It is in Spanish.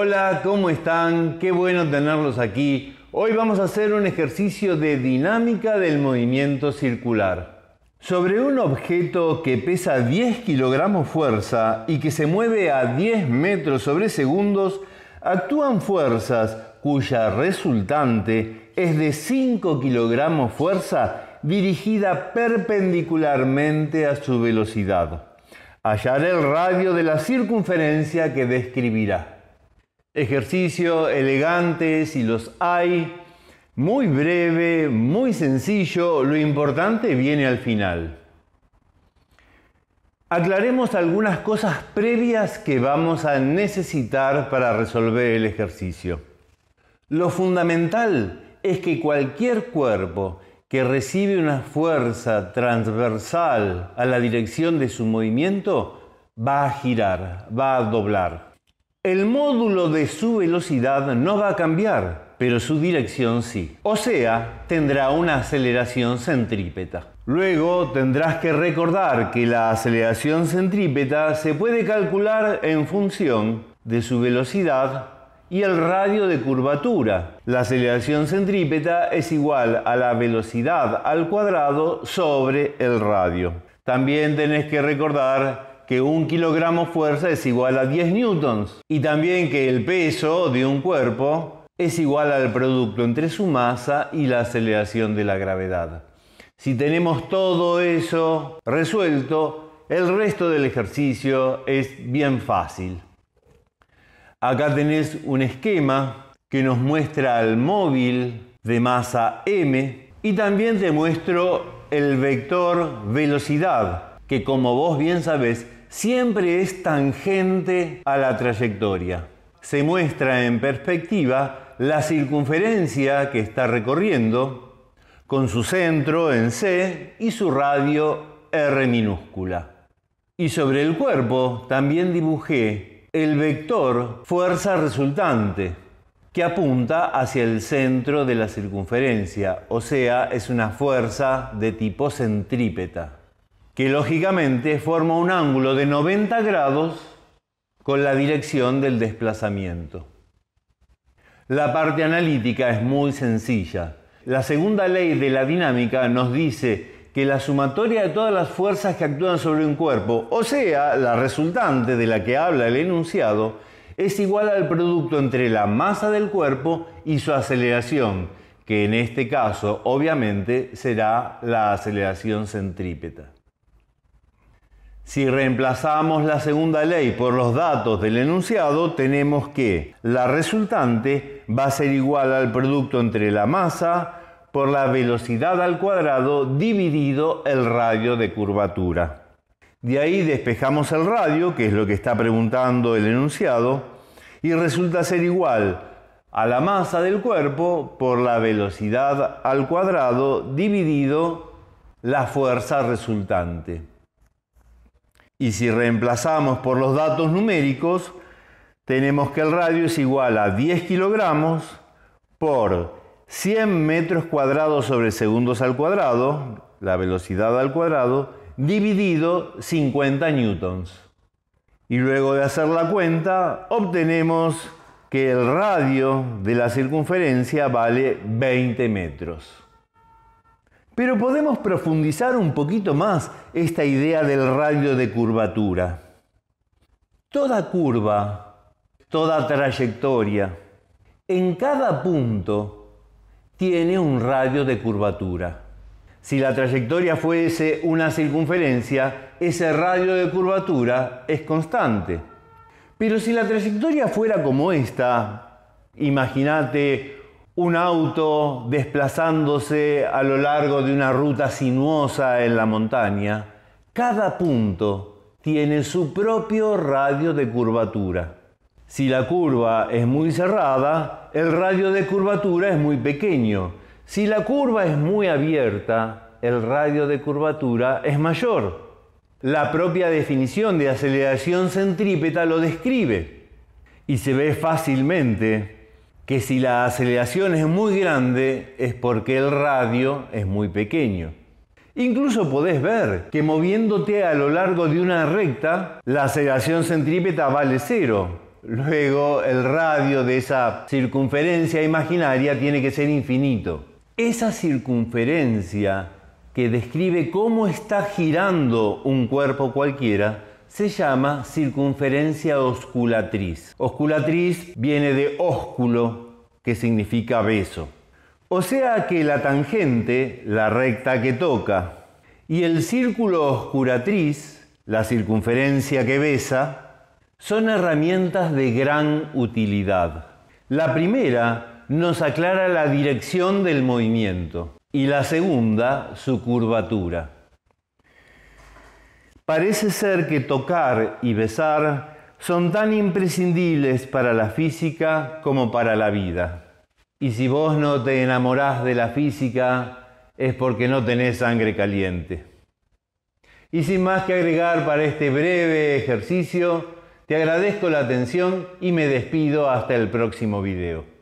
Hola, ¿cómo están? Qué bueno tenerlos aquí. Hoy vamos a hacer un ejercicio de dinámica del movimiento circular. Sobre un objeto que pesa 10 kilogramos fuerza y que se mueve a 10 metros sobre segundos, actúan fuerzas cuya resultante es de 5 kilogramos fuerza dirigida perpendicularmente a su velocidad. Hallar el radio de la circunferencia que describirá ejercicio elegante, si los hay, muy breve, muy sencillo, lo importante viene al final. Aclaremos algunas cosas previas que vamos a necesitar para resolver el ejercicio. Lo fundamental es que cualquier cuerpo que recibe una fuerza transversal a la dirección de su movimiento va a girar, va a doblar. El módulo de su velocidad no va a cambiar, pero su dirección sí. O sea, tendrá una aceleración centrípeta. Luego tendrás que recordar que la aceleración centrípeta se puede calcular en función de su velocidad y el radio de curvatura. La aceleración centrípeta es igual a la velocidad al cuadrado sobre el radio. También tenés que recordar que un kilogramo fuerza es igual a 10 newtons y también que el peso de un cuerpo es igual al producto entre su masa y la aceleración de la gravedad. Si tenemos todo eso resuelto, el resto del ejercicio es bien fácil. Acá tenés un esquema que nos muestra al móvil de masa m y también te muestro el vector velocidad, que como vos bien sabés siempre es tangente a la trayectoria. Se muestra en perspectiva la circunferencia que está recorriendo, con su centro en C y su radio R minúscula. Y sobre el cuerpo también dibujé el vector fuerza resultante, que apunta hacia el centro de la circunferencia, o sea, es una fuerza de tipo centrípeta que lógicamente forma un ángulo de 90 grados con la dirección del desplazamiento. La parte analítica es muy sencilla. La segunda ley de la dinámica nos dice que la sumatoria de todas las fuerzas que actúan sobre un cuerpo, o sea, la resultante de la que habla el enunciado, es igual al producto entre la masa del cuerpo y su aceleración, que en este caso obviamente será la aceleración centrípeta. Si reemplazamos la segunda ley por los datos del enunciado, tenemos que la resultante va a ser igual al producto entre la masa por la velocidad al cuadrado dividido el radio de curvatura. De ahí despejamos el radio, que es lo que está preguntando el enunciado, y resulta ser igual a la masa del cuerpo por la velocidad al cuadrado dividido la fuerza resultante. Y si reemplazamos por los datos numéricos, tenemos que el radio es igual a 10 kilogramos por 100 metros cuadrados sobre segundos al cuadrado, la velocidad al cuadrado, dividido 50 newtons. Y luego de hacer la cuenta, obtenemos que el radio de la circunferencia vale 20 metros. Pero podemos profundizar un poquito más esta idea del radio de curvatura. Toda curva, toda trayectoria, en cada punto tiene un radio de curvatura. Si la trayectoria fuese una circunferencia, ese radio de curvatura es constante. Pero si la trayectoria fuera como esta, imagínate un auto desplazándose a lo largo de una ruta sinuosa en la montaña, cada punto tiene su propio radio de curvatura. Si la curva es muy cerrada, el radio de curvatura es muy pequeño. Si la curva es muy abierta, el radio de curvatura es mayor. La propia definición de aceleración centrípeta lo describe y se ve fácilmente que si la aceleración es muy grande es porque el radio es muy pequeño. Incluso podés ver que moviéndote a lo largo de una recta, la aceleración centrípeta vale cero. Luego el radio de esa circunferencia imaginaria tiene que ser infinito. Esa circunferencia que describe cómo está girando un cuerpo cualquiera se llama circunferencia osculatriz. Osculatriz viene de ósculo, que significa beso. O sea que la tangente, la recta que toca, y el círculo oscuratriz, la circunferencia que besa, son herramientas de gran utilidad. La primera nos aclara la dirección del movimiento y la segunda su curvatura. Parece ser que tocar y besar son tan imprescindibles para la física como para la vida. Y si vos no te enamorás de la física es porque no tenés sangre caliente. Y sin más que agregar para este breve ejercicio, te agradezco la atención y me despido hasta el próximo video.